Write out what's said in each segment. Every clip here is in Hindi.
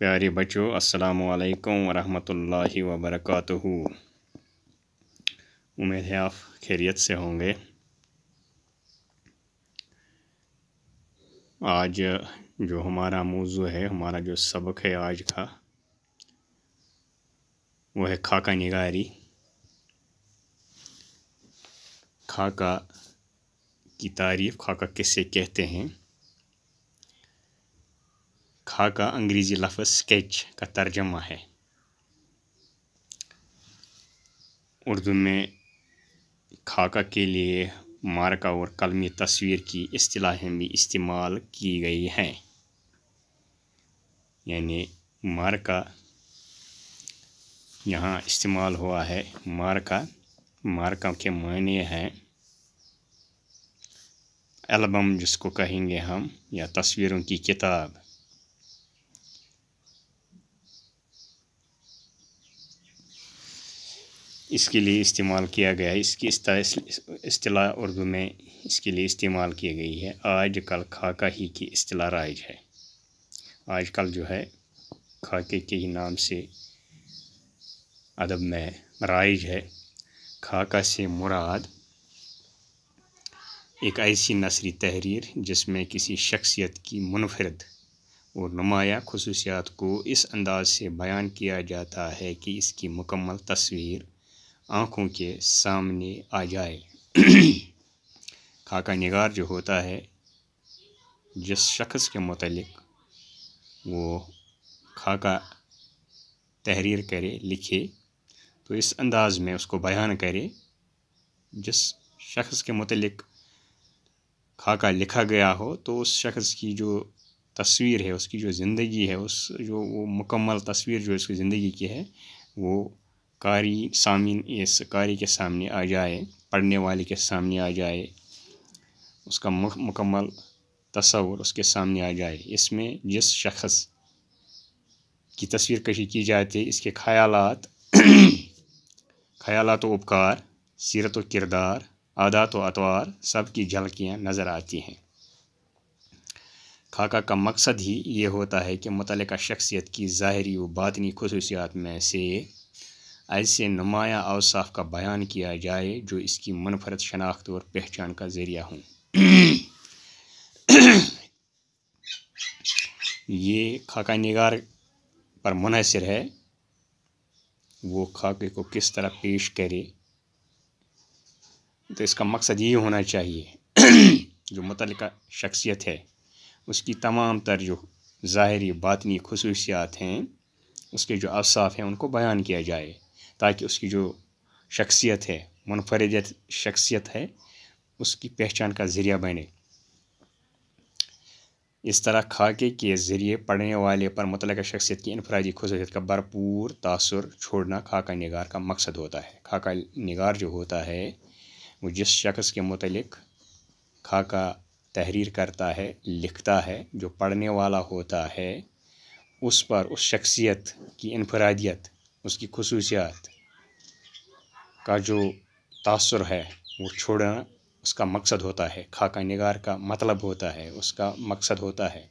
प्यारे बच्चों अस्सलाम वालेकुम रहमतुल्लाहि व उम्मीद है आप खैरियत से होंगे आज जो हमारा मौजू है हमारा जो सबक है आज का वो है खाका निगारी खाका की तारीफ़ खाका किससे कहते हैं खा का अंग्रेज़ी लफ्ज़ स्केच का तर्जमा है उर्दू में खाका के लिए मार्का और कलमी तस्वीर की असलाहें भी इस्तेमाल की गई हैं यानी मार्का यहाँ इस्तेमाल हुआ है मार्का मारका के मायने हैं एल्बम जिसको कहेंगे हम या तस्वीरों की किताब इसके लिए इस्तेमाल किया गया है इसकी अतला उर्दू में इसके लिए इस्तेमाल की गई है आज कल खाका ही की अतला राइज है आज कल जो है खाके के ही नाम से अदब में राइज है खाका से मुराद एक ऐसी नसरी तहरीर जिसमें किसी शख्सियत की मुनफरद और नुमाया खसूसियात को इस अंदाज से बयान किया जाता है कि इसकी मुकम्मल तस्वीर आँखों के सामने आ जाए खाका निगार जो होता है जिस शख्स के मतलब वो खाका तहरीर करे लिखे तो इस अंदाज में उसको बयान करे जिस शख्स के मतलब खाका लिखा गया हो तो उस शख्स की जो तस्वीर है उसकी जो ज़िंदगी है उस जो वो मुकम्मल तस्वीर जो उसकी ज़िंदगी की है वो कारी सामीन इस कारी के सामने आ जाए पढ़ने वाले के सामने आ जाए उसका मुकम्मल तस्वुर उसके सामने आ जाए इसमें जिस शख्स की तस्वीर कशी की जाती है इसके ख़्याल ख्यालात व उपकार सीरत व किरदार आदात व अतवार सब की झलकियाँ नज़र आती हैं खाका का मकसद ही ये होता है कि मुतल शख्सियत की ज़ाहरी व बातनी खसूसियात में से ऐसे नुमाया अवसाफ़ का बयान किया जाए जो इसकी मनफरद शनाख्त और पहचान का ज़रिया हों ये खाका निगार पर मुनसर है वो खाके को किस तरह पेश करे तो इसका मकसद ये होना चाहिए जो मुतल शख्सियत है उसकी तमाम तर जो ज़ाहरी बातनी खसूसियात हैं उसके जो अवसाफ़ हैं उनको बयान किया जाए ताकि उसकी जो शख्सियत है मुनफरद शख्सियत है उसकी पहचान का ज़रिया बने इस तरह खाके के ज़रिए पढ़ने वाले पर मुतल शख्सियत की इनफरादी खसूसियत का भरपूर तासर छोड़ना खाका निगार का मकसद होता है खाका निगार जो होता है वो जिस शख्स के मतलब खाका तहरीर करता है लिखता है जो पढ़ने वाला होता है उस पर उस शख्सियत की इनफरादियत उसकी खसूसियात का जो तासर है वो छोड़ना उसका मकसद होता है खाका निगार का मतलब होता है उसका मकसद होता है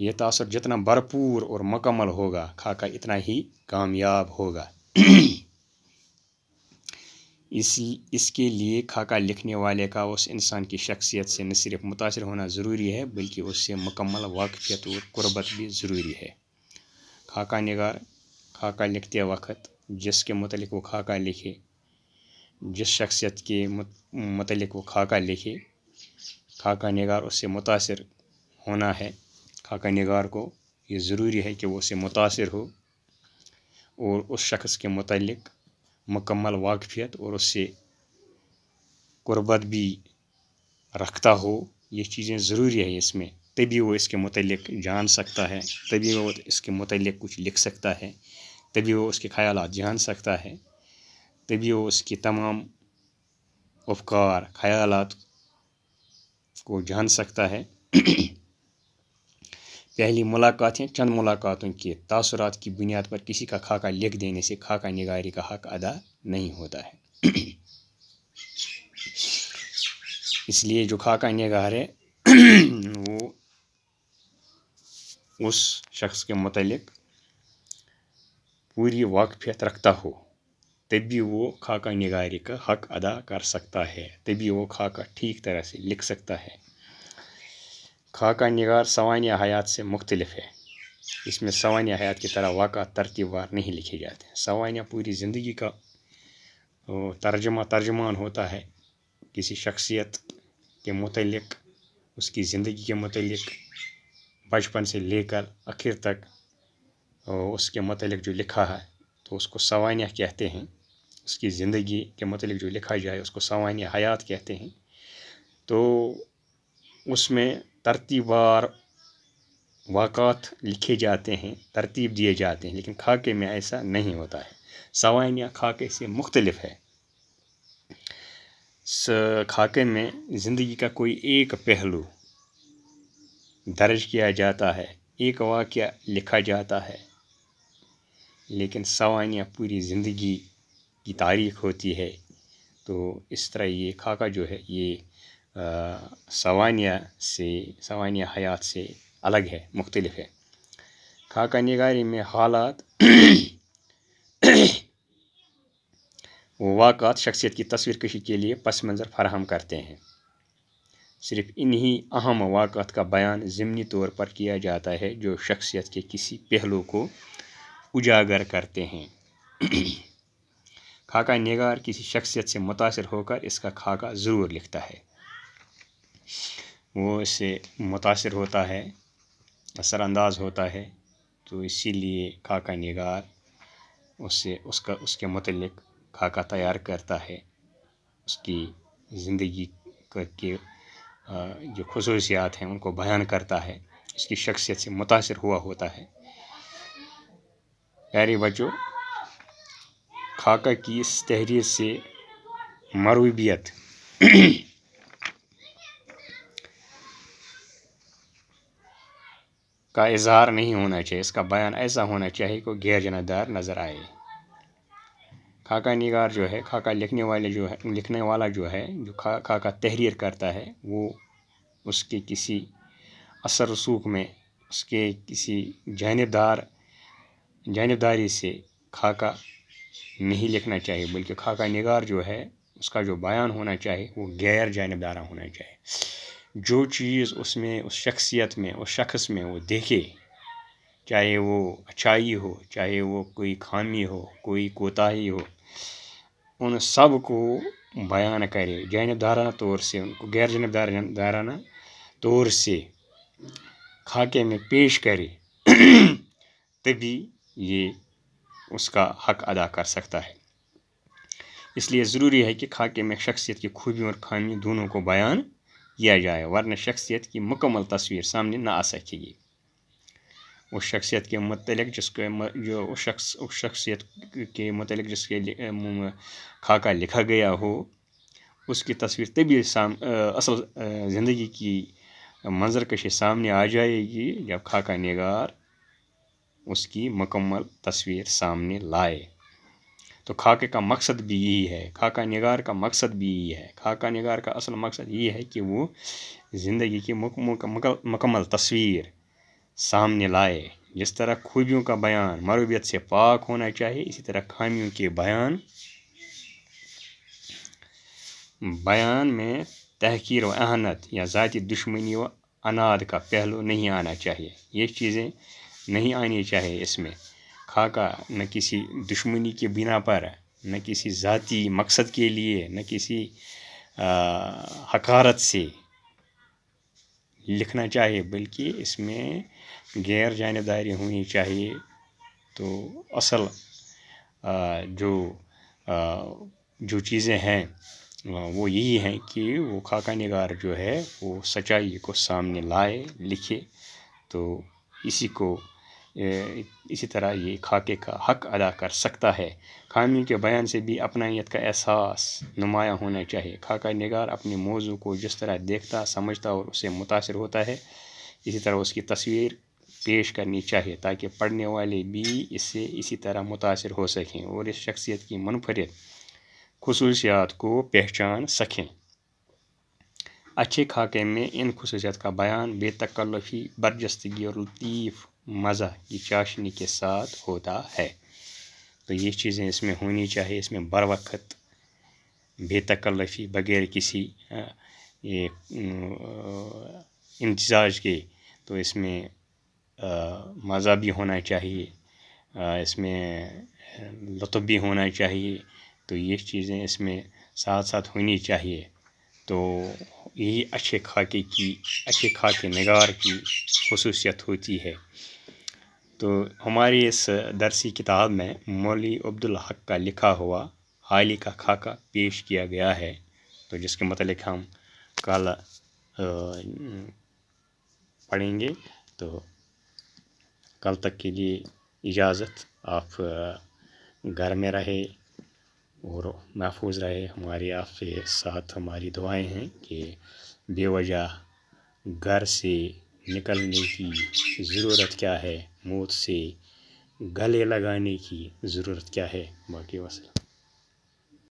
ये तासर जितना भरपूर और मकमल होगा खाका इतना ही कामयाब होगा इस इसके लिए खाका लिखने वाले का उस इंसान की शख्सियत से न सिर्फ मुतासर होना ज़रूरी है बल्कि उससे मुकम्मल वाकफियत और कुर्बत भी ज़रूरी है खाका निगार खाका लिखते वक्त जिसके मतलब वो खाका लिखे जिस शख्सियत के मतलब वो खाका लिखे खाका नगार उससे मुतासर होना है खाका नगार को ये ज़रूरी है कि वो उससे मुतासर हो और उस शख्स के मतलब मकम्मल वाकफियत और उससे क़ुरबत भी रखता हो ये चीज़ें ज़रूरी है इसमें तभी वो इसके मतलब जान सकता है तभी वो इसके मतलब कुछ लिख सकता है तभी वो उसके ख्याल जान सकता है तभी वो उसकी तमाम उपकार ख्याल को जान सकता है पहली मुलाकात या चंद मुलाकातों के तासरात की बुनियाद पर किसी का खाका लिख देने से खाका निगारी का हक अदा नहीं होता है इसलिए जो खाका निगार है वो उस शख्स के मतलब पूरी वाकफियत रखता हो तभी वो खाका निगारी का हक अदा कर सकता है तभी वो खाका ठीक तरह से लिख सकता है खाका निगार सवानिया हयात से मुख्तलिफ है इसमें सवानिया हयात की तरह वाक़ तरतीबार नहीं लिखे जाते सवानिया पूरी ज़िंदगी का तर्जमा तर्जमान होता है किसी शख्सियत के मतलब उसकी ज़िंदगी के मतलब बचपन से लेकर आखिर तक उसके मतलब जो लिखा है तो उसको सवानिया कहते हैं उसकी ज़िंदगी के मतलब जो लिखा जाए उसको सवानिया हयात कहते हैं तो उसमें तरतीबार वाक़ात लिखे जाते हैं तरतीब दिए जाते हैं लेकिन खाके में ऐसा नहीं होता है सवानिया खाके से मुख्तलफ है खाके में ज़िंदगी का कोई एक पहलू दर्ज किया जाता है एक वाक़ लिखा जाता है लेकिन सवानिया पूरी ज़िंदगी की तारीख होती है तो इस तरह ये खाका जो है ये सवानिया से सवानिया हयात से अलग है मुख्तलफ है खाका निगारी में हालात वो वाक़ात शख्सियत की तस्वीर कशी के लिए पस मंज़र फराहम करते हैं सिर्फ इन्हीं अहम वाक़ात का बयान ज़मनी तौर पर किया जाता है जो शख्सियत के किसी पहलू को उजागर करते हैं खाका निगार किसी शख्सियत से मुतासर होकर इसका खाका ज़रूर लिखता है वो इससे मुतासर होता है असरानंदाज होता है तो इसीलिए खाका निगार उससे उसका उसके मतलब खाका तैयार करता है उसकी ज़िंदगी के जो खसूसियात हैं उनको बयान करता है उसकी शख्सियत से मुतासर हुआ होता है प्यारे बच्चों खाका की इस तहरीर से मरूबियत का इजहार नहीं होना चाहिए इसका बयान ऐसा होना चाहिए कि गैर जनादार नज़र आए खाका निगार जो है खाका लिखने वाले जो है लिखने वाला जो है जो खा खाका तहरीर करता है वो उसके किसी असर रसूख में उसके किसी जानबदार जानबदारी से खाका नहीं लिखना चाहिए बल्कि खाका निगार जो है उसका जो बयान होना चाहिए वो गैर जानबदारा होना चाहिए जो चीज़ उसमें उस शख्सियत में उस शख्स में वो देखे चाहे वो अच्छाई हो चाहे वो कोई खामी हो कोई कोताही हो उन सब को बयान करे जानबदाराना तौर से उनको गैर जानबदार दाराना तौर से खाके में पेश करे तभी ये उसका हक अदा कर सकता है इसलिए ज़रूरी है कि खाके में शख्सियत की खूबी और खामी दोनों को बयान किया जाए वरना शख्सियत की मुकम्मल तस्वीर सामने ना आ सकेगी उस शख्सियत के मतलब जिसके जो उस शख्स उस शख्सियत के मतलब जिसके खाका लिखा गया हो उसकी तस्वीर तभी साम असल ज़िंदगी की मंजरकशी सामने आ जाएगी जब खाका निगार उसकी मकम्मल तस्वीर सामने लाए तो खाके का मकसद भी यही है खाका निगार का मकसद भी यही है खाका निगार का असल मकसद ये है कि वो ज़िंदगी की मकम्मल तस्वीर सामने लाए जिस तरह खूबियों का बयान मरूबियत से पाक होना चाहिए इसी तरह खामियों के बयान बयान में तहकीर व अहनत या ज़ाती दुश्मनी व अनाद का पहलू नहीं आना चाहिए ये चीज़ें नहीं आनी चाहिए इसमें खाका न किसी दुश्मनी के बिना पर न किसी ज़ाती मकसद के लिए न किसी आ, हकारत से लिखना चाहिए बल्कि इसमें गैर जानबदारी होनी चाहिए तो असल आ, जो आ, जो चीज़ें हैं वो यही हैं कि वो खाका नगार जो है वो सच्चाई को सामने लाए लिखे तो इसी को इसी तरह ये खाके का हक अदा कर सकता है खामी के बयान से भी अपनाइत का एहसास नुमाया होना चाहिए खाका निगार अपने मौजू को जिस तरह देखता समझता और उससे मुतासर होता है इसी तरह उसकी तस्वीर पेश करनी चाहिए ताकि पढ़ने वाले भी इससे इसी तरह मुतासर हो सकें और इस शख्सियत की मुनफरद खसूसियात को पहचान सकें अच्छे खाके में इन खसूसियात का बयान बेतकल्लफ़ी बरजस्तगी और लतीफ़ मज़ा ये चाशनी के साथ होता है तो ये चीज़ें इसमें होनी चाहिए इसमें बर वक्त बेतकल्लफ़ी बग़ैर किसी ये इंतजाज के तो इसमें मज़ा भी होना चाहिए इसमें लुत्फ़ भी होना चाहिए तो ये चीज़ें इसमें साथ साथ होनी चाहिए तो यही अच्छे खाके की अच्छे खाके नगार की खसूसियत होती है तो हमारी इस दरसी किताब में मौली अब्दुल हक का लिखा हुआ हाली का खाका पेश किया गया है तो जिसके मतलब हम कल पढ़ेंगे तो कल तक के लिए इजाज़त आप घर में रहे और महफूज रहे हमारी आपके साथ हमारी दुआएं हैं कि बेवजह घर से निकलने की ज़रूरत क्या है मौत से गले लगाने की ज़रूरत क्या है बाकी वसलम